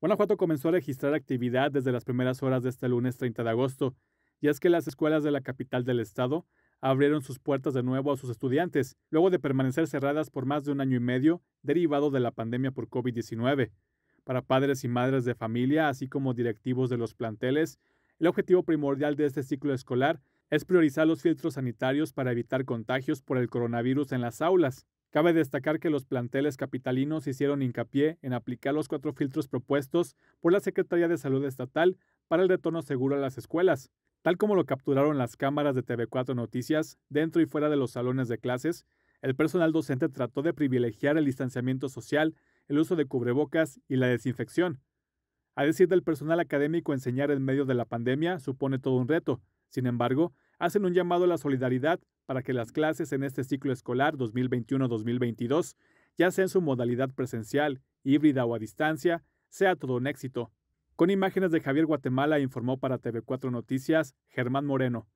Guanajuato comenzó a registrar actividad desde las primeras horas de este lunes 30 de agosto, y es que las escuelas de la capital del estado abrieron sus puertas de nuevo a sus estudiantes, luego de permanecer cerradas por más de un año y medio derivado de la pandemia por COVID-19. Para padres y madres de familia, así como directivos de los planteles, el objetivo primordial de este ciclo escolar es priorizar los filtros sanitarios para evitar contagios por el coronavirus en las aulas. Cabe destacar que los planteles capitalinos hicieron hincapié en aplicar los cuatro filtros propuestos por la Secretaría de Salud Estatal para el retorno seguro a las escuelas, tal como lo capturaron las cámaras de TV4 Noticias dentro y fuera de los salones de clases. El personal docente trató de privilegiar el distanciamiento social, el uso de cubrebocas y la desinfección. A decir del personal académico, enseñar en medio de la pandemia supone todo un reto. Sin embargo, hacen un llamado a la solidaridad para que las clases en este ciclo escolar 2021-2022, ya sea en su modalidad presencial, híbrida o a distancia, sea todo un éxito. Con imágenes de Javier Guatemala informó para TV4 Noticias Germán Moreno.